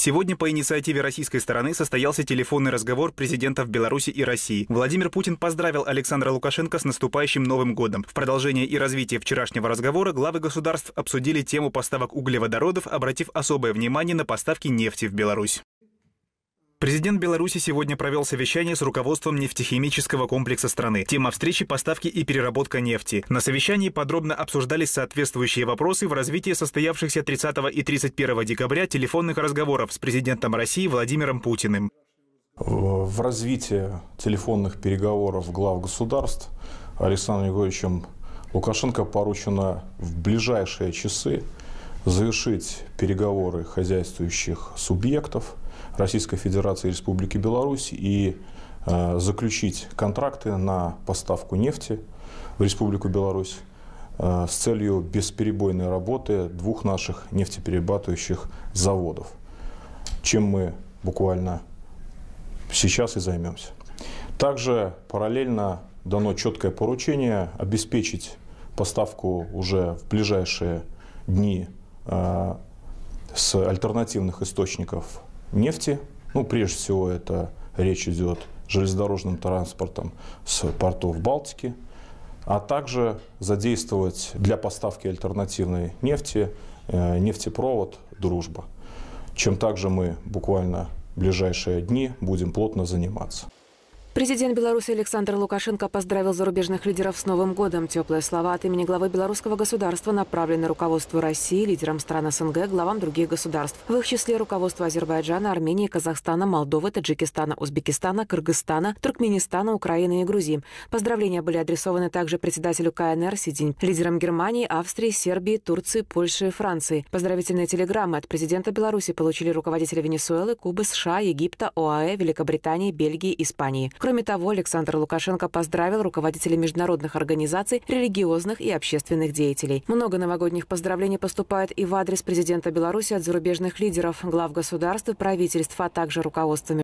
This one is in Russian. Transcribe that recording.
Сегодня по инициативе российской стороны состоялся телефонный разговор президентов Беларуси и России. Владимир Путин поздравил Александра Лукашенко с наступающим Новым годом. В продолжение и развитие вчерашнего разговора главы государств обсудили тему поставок углеводородов, обратив особое внимание на поставки нефти в Беларусь. Президент Беларуси сегодня провел совещание с руководством нефтехимического комплекса страны. Тема встречи – поставки и переработка нефти. На совещании подробно обсуждались соответствующие вопросы в развитии состоявшихся 30 и 31 декабря телефонных разговоров с президентом России Владимиром Путиным. В развитии телефонных переговоров глав государств Александром Григорьевичем Лукашенко поручено в ближайшие часы завершить переговоры хозяйствующих субъектов, Российской Федерации и Республики Беларусь и э, заключить контракты на поставку нефти в Республику Беларусь э, с целью бесперебойной работы двух наших нефтеперерабатывающих заводов, чем мы буквально сейчас и займемся. Также параллельно дано четкое поручение обеспечить поставку уже в ближайшие дни э, с альтернативных источников нефти. Ну, прежде всего, это речь идет железнодорожным транспортом с портов Балтики, а также задействовать для поставки альтернативной нефти э, нефтепровод «Дружба», чем также мы буквально в ближайшие дни будем плотно заниматься. Президент Беларуси Александр Лукашенко поздравил зарубежных лидеров с Новым годом. Теплые слова от имени главы белорусского государства направлены руководству России, лидерам стран СНГ, главам других государств. В их числе руководство Азербайджана, Армении, Казахстана, Молдовы, Таджикистана, Узбекистана, Кыргызстана, Туркменистана, Украины и Грузии. Поздравления были адресованы также председателю КНР Сидинь, лидерам Германии, Австрии, Сербии, Турции, Польши и Франции. Поздравительные телеграммы от президента Беларуси получили руководители Венесуэлы, Кубы, США, Египта, ОАЭ, Великобритании, Бельгии, Испании. Кроме того, Александр Лукашенко поздравил руководителей международных организаций, религиозных и общественных деятелей. Много новогодних поздравлений поступает и в адрес президента Беларуси от зарубежных лидеров, глав государств и правительств, а также руководствами